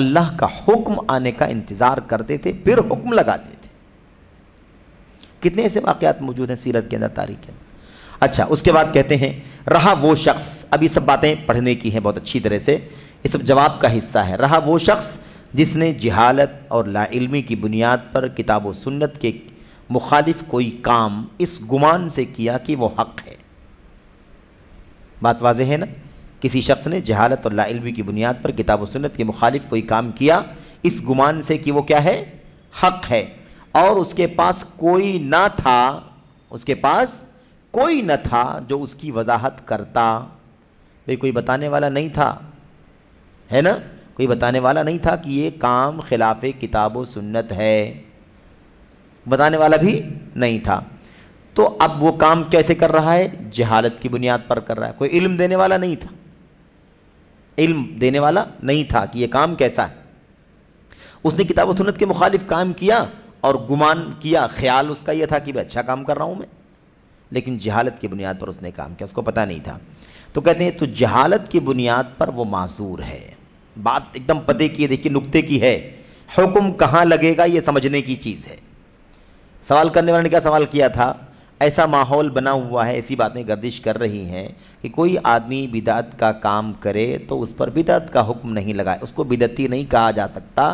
अल्लाह का हुक्म आने का इंतज़ार करते थे फिर हुक्म लगाते थे कितने ऐसे वाक़ात मौजूद हैं सीरत के अंदर तारीख के अंदर अच्छा उसके बाद कहते हैं रहा वो शख्स अब सब बातें पढ़ने की हैं बहुत अच्छी तरह से ये सब जवाब का हिस्सा है रहा वो शख्स जिसने जहालत और लाइल्मी की बुनियाद पर किताब व सुन्नत के मुखालिफ कोई काम इस गुमान से किया कि वो हक है बात वाज है ना किसी शख्स ने जहालत और लाइलमी की बुनियाद पर किताब सुनत के मुखालिफ कोई काम किया इस गुमान से कि वो क्या है हक है और उसके पास कोई ना था उसके पास कोई न था जो उसकी वजाहत करता भाई कोई बताने वाला नहीं था है ना कोई बताने वाला नहीं था कि ये काम खिलाफ किताब सुन्नत है बताने वाला भी नहीं था तो अब वो काम कैसे कर रहा है जहालत की बुनियाद पर कर रहा है कोई इल्म देने वाला नहीं था इल्म देने वाला नहीं था कि ये काम कैसा है उसने किताब सुनत के मुखालिफ काम किया और गुमान किया ख्याल उसका यह था कि भाई अच्छा काम कर रहा हूँ मैं लेकिन जहालत की बुनियाद पर उसने काम किया उसको पता नहीं था तो कहते हैं तो जहालत की बुनियाद पर वो माजूर है बात एकदम पते की है देखिए नुक्ते की है हुक्म कहाँ लगेगा ये समझने की चीज़ है सवाल करने वाले ने क्या सवाल किया था ऐसा माहौल बना हुआ है ऐसी बातें गर्दिश कर रही हैं कि कोई आदमी बिदात का काम करे तो उस पर बिदात का हुक्म नहीं लगाए उसको बिदती नहीं कहा जा सकता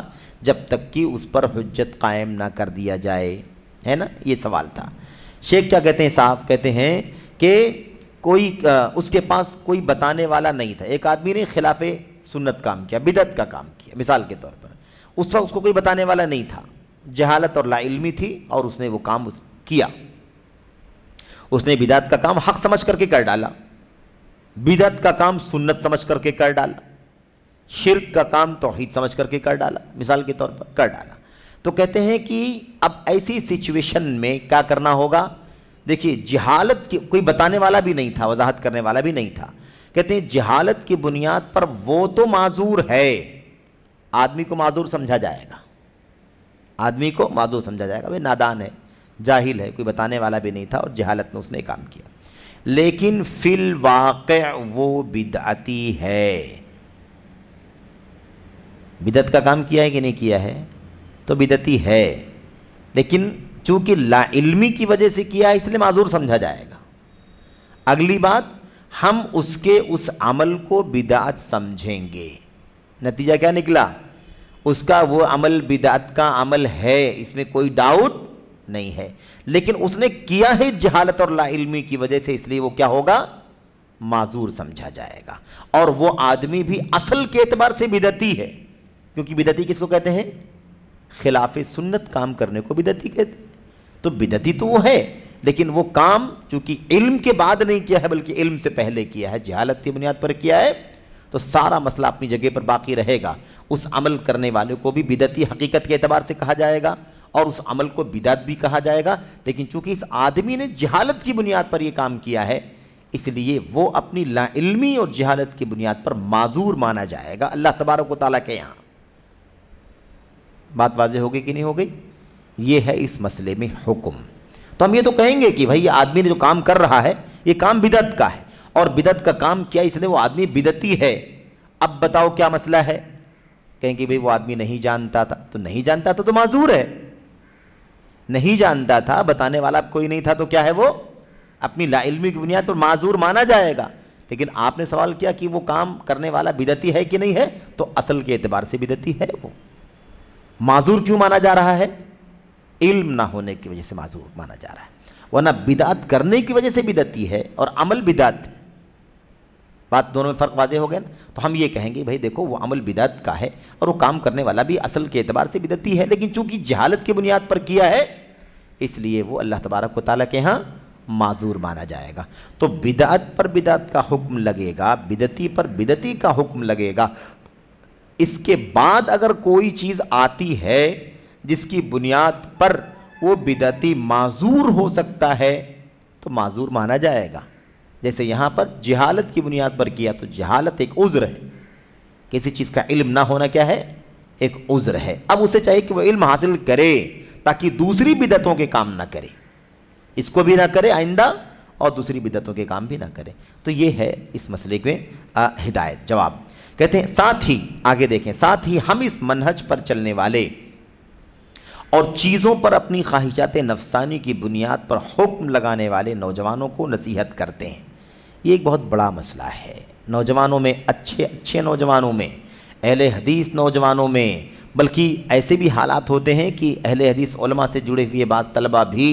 जब तक कि उस पर हजत कायम ना कर दिया जाए है ना ये सवाल था शेख क्या कहते हैं साहब कहते हैं कि कोई आ, उसके पास कोई बताने वाला नहीं था एक आदमी ने खिलाफ सुन्नत काम किया बिदत का काम किया मिसाल के तौर पर उस वक्त उसको कोई बताने वाला नहीं था जहालत और लाइलमी थी और उसने वो काम उस किया उसने बिदात का काम हक समझ करके कर डाला बिदत का काम सुन्नत समझ करके कर डाला शिरक का काम तोहहीद समझ करके कर डाला मिसाल के तौर पर कर डाला तो कहते हैं कि अब ऐसी सिचुएशन में क्या करना होगा देखिए जहालत की कोई बताने वाला भी नहीं था वजाहत करने वाला भी नहीं था कहते हैं जहालत की बुनियाद पर वो तो माजूर है आदमी को माजूर समझा जाएगा आदमी को माजूर समझा जाएगा भाई नादान है जाहिल है कोई बताने वाला भी नहीं था और जहालत में उसने काम किया लेकिन फिल वाक़ वो बिदअती है बिदत का काम किया है कि नहीं किया है तो बिदती है लेकिन चूंकि इलमी की वजह से किया है इसलिए माजूर समझा जाएगा अगली बात हम उसके उस अमल को बिदात समझेंगे नतीजा क्या निकला उसका वो अमल बिदात का अमल है इसमें कोई डाउट नहीं है लेकिन उसने किया है जहालत और लाइलमी की वजह से इसलिए वो क्या होगा माजूर समझा जाएगा और वो आदमी भी असल के एतबार से बिदती है क्योंकि बिदती किसको कहते हैं खिलाफ सुन्नत काम करने को बिदती कहते हैं तो बिदती तो वो है लेकिन वो काम चूंकि इल्म के बाद नहीं किया है बल्कि इल्म से पहले किया है जहालत की बुनियाद पर किया है तो सारा मसला अपनी जगह पर बाकी रहेगा उस अमल करने वाले को भी बिदती हकीकत के अतबार से कहा जाएगा और उस अमल को बिदत भी कहा जाएगा लेकिन चूंकि इस आदमी ने जहालत की बुनियाद पर यह काम किया है इसलिए वो अपनी लाइलमी और जहालत की बुनियाद पर माजूर माना जाएगा अल्लाह तबारों को ताला के यहां बात वाजह हो गई कि नहीं हो गई ये है इस मसले में हुक्म तो हम ये तो कहेंगे कि भाई ये आदमी ने जो काम कर रहा है ये काम बिदत का है और बिदत का काम किया इसलिए वो आदमी बिदती है अब बताओ क्या मसला है कहें कि भाई वो आदमी नहीं जानता था तो नहीं जानता था तो, तो माजूर है नहीं जानता था बताने वाला कोई नहीं था तो क्या है वो अपनी लाइलमी की बुनियाद पर माजूर माना जाएगा लेकिन आपने सवाल किया कि वो काम करने वाला बिदती है कि नहीं है तो असल के एतबार से बिदती है वो माजूर क्यों माना जा रहा है इल्म ना होने की वजह से माजूर माना जा रहा है वरना बिदात करने की वजह से बिदती है और अमल बिदात है बात दोनों में फ़र्क वाजे हो गया ना तो हम ये कहेंगे भाई देखो वो अमल बिदत का है और वो काम करने वाला भी असल के अतबार से बिदती है लेकिन चूंकि जहालत की बुनियाद पर किया है इसलिए वो अल्लाह तबारक को ताली के यहाँ माजूर माना जाएगा तो बिदत पर बिदत का हुक्म लगेगा बिदती पर बिदती का हुक्म लगेगा इसके बाद अगर कोई चीज़ आती है जिसकी बुनियाद पर वो बिदती माजूर हो सकता है तो माजूर माना जाएगा जैसे यहाँ पर जहालत की बुनियाद पर किया तो जहालत एक उज़्र है किसी चीज़ का इल्म ना होना क्या है एक उज़्र है अब उसे चाहिए कि वह इल्म हासिल करे ताकि दूसरी बिदतों के काम ना करे इसको भी ना करे आइंदा और दूसरी बिदतों के काम भी ना करे तो ये है इस मसले में हिदायत जवाब कहते हैं साथ ही आगे देखें साथ ही हम इस मनहज पर चलने वाले और चीज़ों पर अपनी ख्वाहिशात नफसानी की बुनियाद पर हुक्म लगाने वाले नौजवानों को नसीहत करते हैं ये एक बहुत बड़ा मसला है नौजवानों में अच्छे अच्छे नौजवानों में अहल हदीस नौजवानों में बल्कि ऐसे भी हालात होते हैं कि अहल हदीस उलमा से जुड़े हुए बात तलबा भी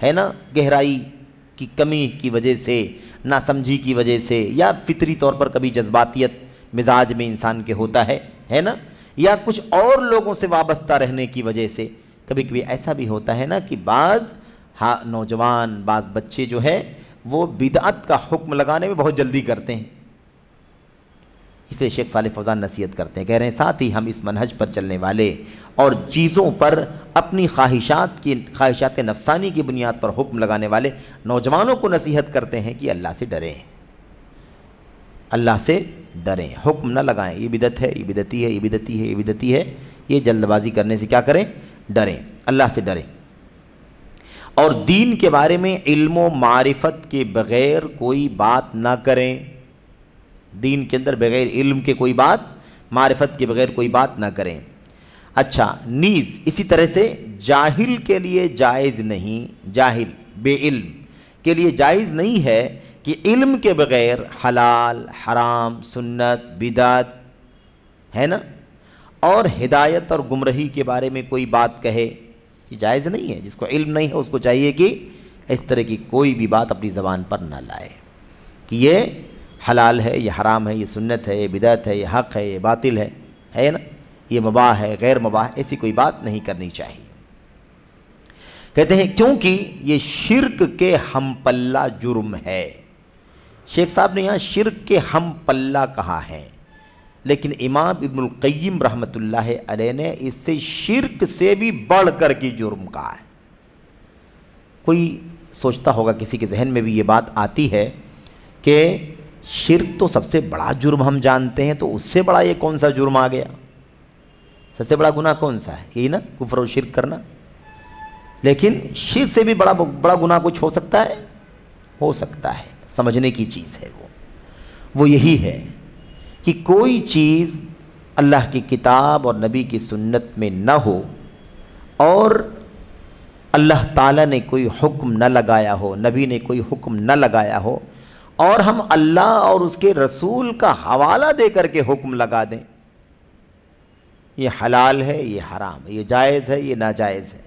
है ना गहराई की कमी की वजह से नासमझी की वजह से या फितरी तौर पर कभी जज्बातियत मिजाज में इंसान के होता है है ना या कुछ और लोगों से वाबस्ता रहने की वजह से कभी कभी ऐसा भी होता है ना कि बाज़ हा नौजवान बाज़ बच्चे जो है वो बिदात का हुक्म लगाने में बहुत जल्दी करते हैं इसे शेख साल फौजान नसीहत करते हैं कह रहे हैं साथ ही हम इस मनहज पर चलने वाले और चीज़ों पर अपनी ख्वाहिशात की ख्वाहिशात नफसानी की बुनियाद पर हुक्म लगाने वाले नौजवानों को नसीहत करते हैं कि अल्लाह से डरें अल्लाह से डरें हुक्म न लगाएं ये बिदत है ये बिदती है ये बिदती है ये बिदती है ये जल्दबाजी करने से क्या करें डरें अल्लाह से डरें और दीन के बारे में इल्मो मारिफत के बग़ैर कोई बात ना करें दीन के अंदर बग़ैर इल्म के कोई बात मारिफत के बग़ैर कोई बात ना करें अच्छा नीज़ इसी तरह से जाहिल के लिए जायज़ नहीं जाहिल बेइल्म के लिए जायज़ नहीं है कि इल्म के बग़ैर हलाल हराम सुन्नत बिदात है ना और हिदायत और गुमराही के बारे में कोई बात कहे ये जायज़ नहीं है जिसको इल्म नहीं है उसको चाहिए कि इस तरह की कोई भी बात अपनी ज़बान पर ना लाए कि ये हलाल है ये हराम है ये सुन्नत है ये बिदत है ये हक़ है ये बातिल है है ना ये मबाह है गैर मबाह ऐसी कोई बात नहीं करनी चाहिए कहते हैं क्योंकि ये शिरक के हम पल्ला जुर्म है शेख साहब ने यहाँ शिरक के हम पल्ला कहा है लेकिन इमाम इब्नकम रहमत अलैह ने इससे शिरक से भी बढ़ कर के जुर्म कहा है कोई सोचता होगा किसी के जहन में भी ये बात आती है कि शिरक तो सबसे बड़ा जुर्म हम जानते हैं तो उससे बड़ा ये कौन सा जुर्म आ गया सबसे बड़ा गुनाह कौन सा है यही ना कुफर और शिरक करना लेकिन शिर से भी बड़ा बड़ा गुनाह कुछ हो सकता है हो सकता है समझने की चीज़ है वो वो यही है कि कोई चीज़ अल्लाह की किताब और नबी की सुन्नत में न हो और अल्लाह ताला ने कोई हुक्म न लगाया हो नबी ने कोई हुक्म न लगाया हो और हम अल्लाह और उसके रसूल का हवाला दे करके हुक्म लगा दें ये हलाल है ये हराम ये जायज़ है ये नाजायज़ है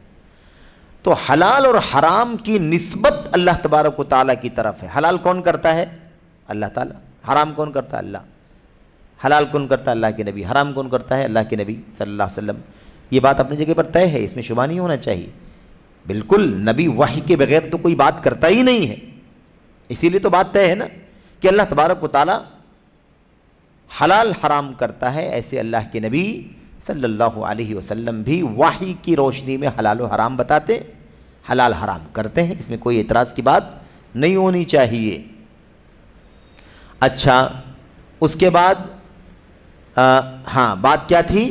तो हलाल और हराम की नस्बत अल्लाह तबारक ताली की तरफ है हलाल कौन करता है अल्लाह ताला हराम कौन करता है अल्लाह हलाल कौन करता है अल्लाह के नबी हराम कौन करता है अल्लाह के नबी सल्लल्लाहु अलैहि वसल्लम ये बात अपनी जगह पर तय है इसमें शुबा नहीं होना चाहिए बिल्कुल नबी वाही के बगैर तो कोई बात करता ही नहीं है इसीलिए तो बात तय है ना कि अल्लाह तबारक व ताली हलाल हराम करता है ऐसे अल्लाह के नबी सल्लल्लाहु अलैहि वसल्लम भी वाही की रोशनी में हलाल और हराम बताते हलाल हराम करते हैं इसमें कोई एतराज़ की बात नहीं होनी चाहिए अच्छा उसके बाद आ, हाँ बात क्या थी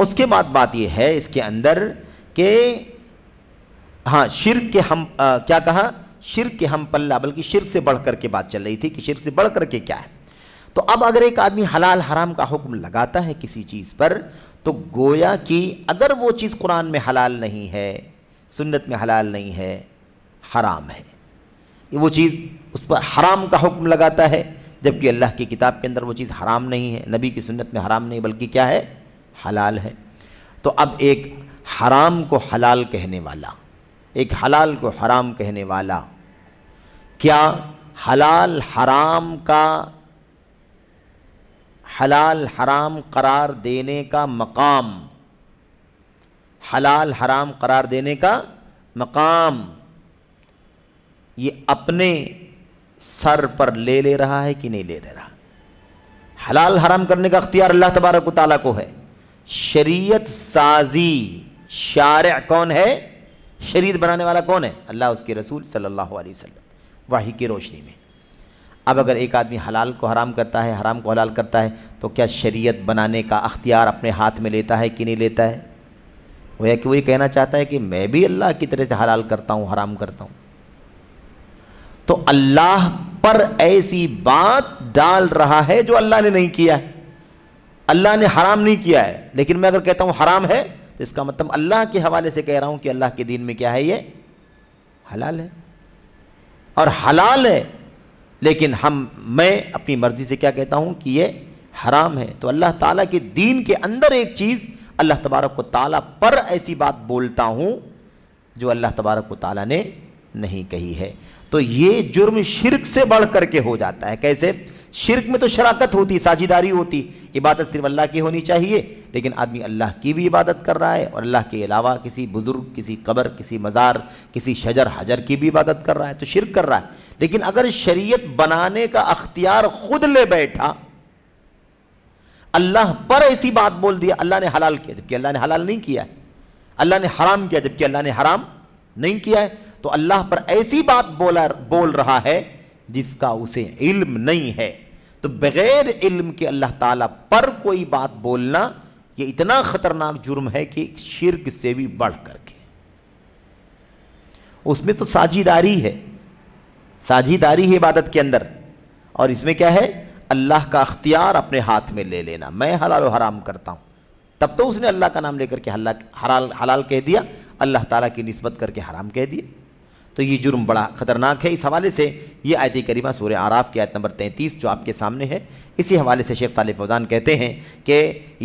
उसके बाद बात यह है इसके अंदर के हाँ शिर के हम आ, क्या कहा शिर के हम पल्ला बल्कि शिर से बढ़ कर के बात चल रही थी कि शिर से बढ़ कर के क्या है तो अब अगर एक आदमी हलाल हराम का हुक्म लगाता है किसी चीज़ पर तो गोया कि अगर वो चीज़ कुरान में हलाल नहीं है सुन्नत में हलाल नहीं है हराम है वो चीज़ उस पर हराम का हुक्म लगाता है जबकि अल्लाह की किताब के अंदर वो चीज़ हराम नहीं है नबी की सुन्नत में हराम नहीं बल्कि क्या है हलाल है तो अब एक हराम को हलाल कहने वाला एक हलाल को हराम कहने वाला क्या हलाल हराम का हलाल हराम करार देने का मकाम हलाल हराम करार देने का मकाम ये अपने सर पर ले ले रहा है कि नहीं ले ले रहा हलाल हराम करने का अख्तियार अल्लाह तबारक ताली को है शरीयत साजी शार कौन है शरीयत बनाने वाला कौन है अल्लाह उसके रसूल सल्लल्लाहु अलैहि वसल्लम वाही की रोशनी में अब अगर एक आदमी हलाल को हराम करता है हराम को हलाल करता है तो क्या शरीयत बनाने का अख्तियार अपने हाथ में लेता है कि नहीं लेता है वह कि वही कहना चाहता है कि मैं भी अल्लाह की तरह से हलाल करता हूँ हराम करता हूँ तो अल्लाह पर ऐसी बात डाल रहा है जो अल्लाह ने नहीं किया है अल्लाह ने हराम नहीं किया है लेकिन मैं अगर कहता हूं हराम है तो इसका मतलब अल्लाह के हवाले से कह रहा हूं कि अल्लाह के दीन में क्या है ये हलाल है और हलाल है लेकिन हम मैं अपनी मर्ज़ी से क्या कहता हूं कि ये हराम है तो अल्लाह ताला के दीन के अंदर एक चीज़ अल्लाह तबारक को ताला पर ऐसी बात बोलता हूं जो अल्लाह तबारक को ताला ने नहीं कही है तो ये जुर्म शिरक से बढ़ करके हो जाता है कैसे शिरक में तो शराकत होती साझेदारी होती इबादत सिर्फ अल्लाह की होनी चाहिए लेकिन आदमी अल्लाह की भी इबादत कर रहा है और अल्लाह के अलावा किसी बुज़ुर्ग किसी कबर किसी मज़ार किसी शजर हजर की भी इबादत कर रहा है तो शिरक कर रहा है लेकिन अगर शरीयत बनाने का अख्तियार खुद ले बैठा अल्लाह पर ऐसी बात बोल दिया अल्लाह ने हलाल किया जबकि अल्लाह ने हलाल नहीं किया अल्लाह ने हराम किया जबकि अल्लाह ने हराम नहीं किया है तो अल्लाह पर ऐसी बात बोला बोल रहा है जिसका उसे इल्म नहीं है तो बगैर इल्म के अल्लाह ताला पर कोई बात बोलना ये इतना ख़तरनाक जुर्म है कि शिरक से भी बढ़ करके उसमें तो साझीदारी है साझीदारी है इबादत के अंदर और इसमें क्या है अल्लाह का अख्तियार अपने हाथ में ले लेना मैं हलाल हराम करता हूं तब तो उसने अल्लाह का नाम लेकर के हलाल हलाल कह दिया अल्लाह ताला की नस्बत करके हराम कह दिया तो ये जुर्म बड़ा ख़तरनाक है इस हवाले से ये आयत करीमा सूर्य आराफ की आयत नंबर तैंतीस जो आपके सामने है इसी हवाले से शेख साले फौजान कहते हैं कि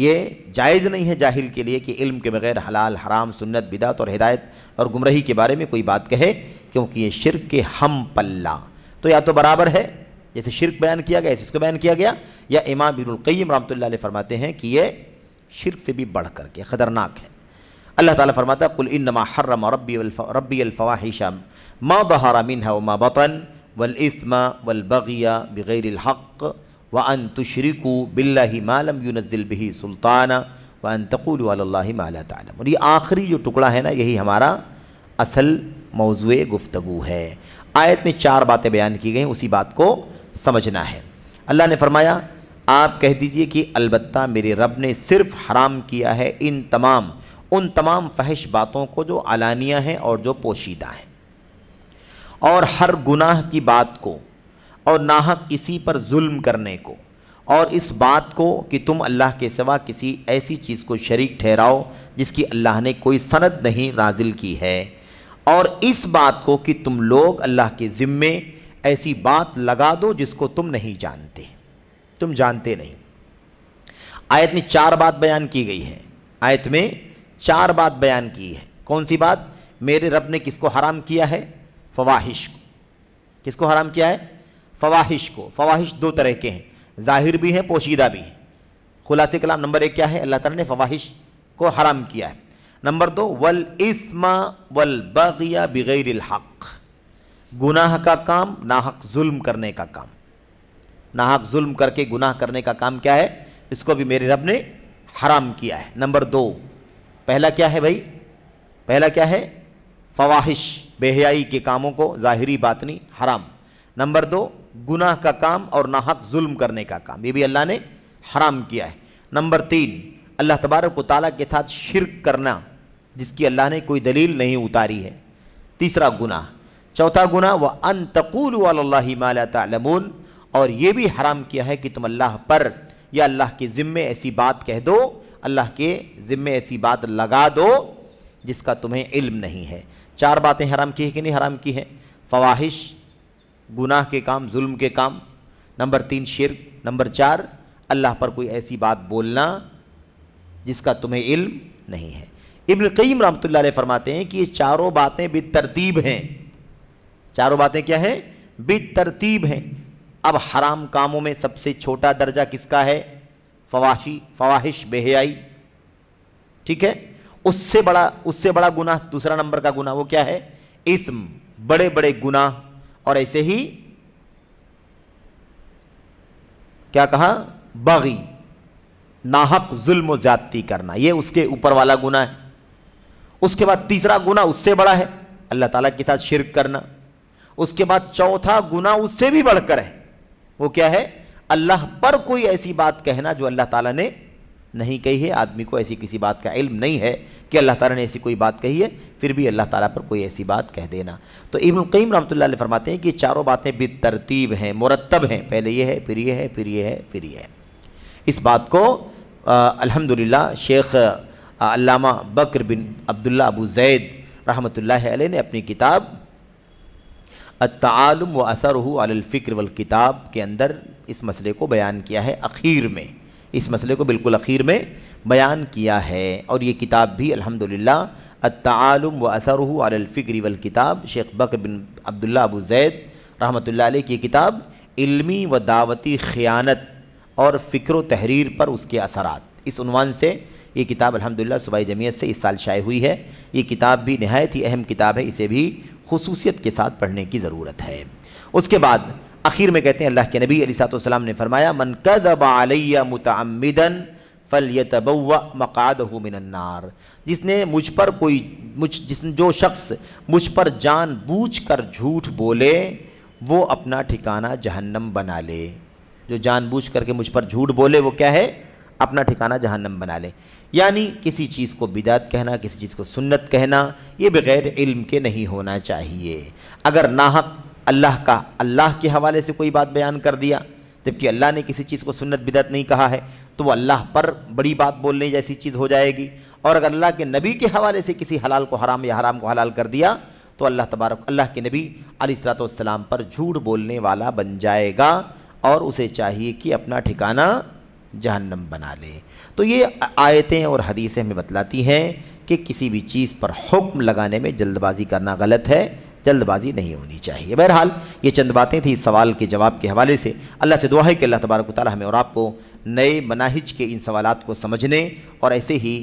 ये जायज़ नहीं है जाहिल के लिए कि इल्म के बगैर हलाल हराम सुन्नत बिदात और हिदायत और गुमराही के बारे में कोई बात कहे क्योंकि ये शिरक के हम पल्ला तो या तो बराबर है जैसे शिरक बयान किया गया इसको बयान किया गया या इमाम बिनकईम रमत फरमाते हैं कि ये शिरक से भी बढ़ करके ख़तरनाक है अल्लाह ताला फरमाता कुल इनमा हर्रम रबी रबी अलफवाहिशा मा बहारा मिन है मा बतन वलइस्मा वलबगिया बग़ैर हक़ व अन तुश्रिकु बिल्ला मालम यूनज़िलबी सुल्ताना व अन तकूल माला तम और ये आखिरी जो टुकड़ा है ना यही हमारा असल मौजू गुफ्तु है आयत में चार बातें बयान की गई उसी बात को समझना है अल्लाह ने फरमाया आप कह दीजिए कि अलबत् मेरे रब ने सिर्फ हराम किया है इन तमाम उन तमाम फहश बातों को जो अलानिया हैं और जो पोशीदा हैं और हर गुनाह की बात को और नाहक किसी पर जुल्म करने को और इस बात को कि तुम अल्लाह के सिवा किसी ऐसी चीज़ को शरीक ठहराओ जिसकी अल्लाह ने कोई सनद नहीं नाजिल की है और इस बात को कि तुम लोग अल्लाह के ज़िम्मे ऐसी बात लगा दो जिसको तुम नहीं जानते तुम जानते नहीं आयत में चार बात बयान की गई है आयत में चार बात बयान की है कौन सी बात मेरे रब ने किसको हराम किया है फवाहिश को किसको हराम किया है फवाहिश को फवाहिश दो तरह के हैं जाहिर भी हैं पोशीदा भी हैं खुलासे कलाम नंबर एक क्या है अल्लाह तला ने फवाहिश को हराम किया है नंबर दो वल इसमा वल बगिया बगैर हक़ गुनाह का काम नाहक जुल्म करने का काम नाहक जुल्म करके गुनाह करने का काम क्या है इसको भी मेरे रब ने हराम किया है नंबर दो पहला क्या है भाई पहला क्या है फवाहिश बेहयाई के कामों को ज़ाहरी बातनी हराम नंबर दो गुनाह का काम और नाहक जुल्म करने का काम ये भी अल्लाह ने हराम किया है नंबर तीन अल्लाह तबारक ताली के साथ शिरक करना जिसकी अल्लाह ने कोई दलील नहीं उतारी है तीसरा गुनाह चौथा गुना व अन तकूल माला तम और ये भी हराम किया है कि तुम अल्लाह पर या अल्लाह के ज़िम्मे ऐसी बात कह दो अल्लाह के ज़िम्मे ऐसी बात लगा दो जिसका तुम्हें इल्म नहीं है चार बातें हराम की हैं कि नहीं हराम की हैं फवाहिश गुनाह के काम जुल्म के काम नंबर तीन शिर नंबर चार अल्लाह पर कोई ऐसी बात बोलना जिसका तुम्हें इल्म नहीं है इब्न कईम रमतल्ला फरमाते हैं कि ये चारों बातें बेतरतीब तरतीब हैं चारों बातें क्या हैं बेतरतीब तरतीब हैं अब हराम कामों में सबसे छोटा दर्जा किसका है फवाशी फवाहिश बेहयाई ठीक है उससे बड़ा उससे बड़ा गुना दूसरा नंबर का गुना वो क्या है इसम बड़े बड़े गुना और ऐसे ही क्या कहा बागी नाहक जुल्म ज्यादती करना ये उसके ऊपर वाला गुना है उसके बाद तीसरा गुना उससे बड़ा है अल्लाह ताला के साथ शिरक करना उसके बाद चौथा गुना उससे भी बढ़कर है वो क्या है अल्लाह पर कोई ऐसी बात कहना जो अल्लाह ताला ने नहीं कही है आदमी को ऐसी किसी बात का इल्म नहीं है कि अल्लाह ताला ने ऐसी कोई बात कही है फिर भी अल्लाह ताला पर कोई ऐसी बात कह देना तो इबन कईम रमत फरमाते हैं कि चारों बातें बेतरतीब तरतीब हैं मुरतब हैं पहले ये है फिर ये है फिर ये है फिर ये है इस बात को अल्हम्दुलिल्लाह शेख अल्लामा बकर बिन अब्दुल्ला अबू जैद रहमत आल ने अपनी किताब अतम व असर अलफ़िक्र वल किताब के अंदर इस मसले को बयान किया है अखीर में इस मसले को बिल्कुल अखीर में बयान किया है और ये किताब भी अलहमदिल्ला अतम व असर आलफ़िक्री वल किताब शेख बकर बिन अब्दुल्ला अबू जैद रहमत की किताब इल्मी व दावती ख़ियानत और फ़िक्र तहरीर पर उसके असरात इस से ये किताब अलहमदिल्ला सुबह जमीयत से इस साल शाये हुई है ये किताब भी नहायत ही अहम किताब है इसे भी खसूसियत के साथ पढ़ने की ज़रूरत है उसके बाद आखिर में कहते हैं अल्लाह के नबी अलीसलाम ने फरमाया मन कदबालिया मुतमिदन फल यबा मकाद मिनन्नार जिसने मुझ पर कोई मुझ जिस जो शख्स मुझ पर जान बूझ कर झूठ बोले वो अपना ठिकाना जहन्नम बना ले जो जानबूझ करके मुझ पर झूठ बोले वो क्या है अपना ठिकाना जहन्नम बना ले यानी किसी चीज़ को बिदात कहना किसी चीज़ को सुन्नत कहना ये बग़ैर इल्म के नहीं होना चाहिए अगर नाहक अल्लाह का अल्लाह के हवाले से कोई बात बयान कर दिया जबकि अल्लाह ने किसी चीज़ को सुन्नत बिदत नहीं कहा है तो वो अल्लाह पर बड़ी बात बोलने जैसी चीज़ हो जाएगी और अगर अल्लाह के नबी के हवाले से किसी हलाल को हराम या हराम को हलाल कर दिया तो अल्लाह तबारक अल्लाह के नबी अलीसलाम पर झूठ बोलने वाला बन जाएगा और उसे चाहिए कि अपना ठिकाना जहन्नम बना ले तो ये आयतें और हदीसें हमें बतलाती हैं कि किसी भी चीज़ पर हुक्म लगाने में जल्दबाजी करना गलत है जल्दबाजी नहीं होनी चाहिए बहरहाल ये चंद बातें थी सवाल के जवाब के हवाले से अल्लाह से दुआ है कि अल्लाह तबारक ताली हमें और आपको नए मनाहिज के इन सवालत को समझने और ऐसे ही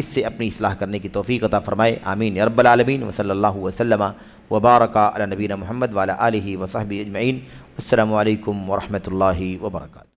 इससे अपनी असलाह करने की तोफ़ी अदा फ़रमाए आमीन अरबालमीन वसल वसलम वबारक नबीन महमद वाला आलि वसाहब अजमैन असल वरहमल वर्का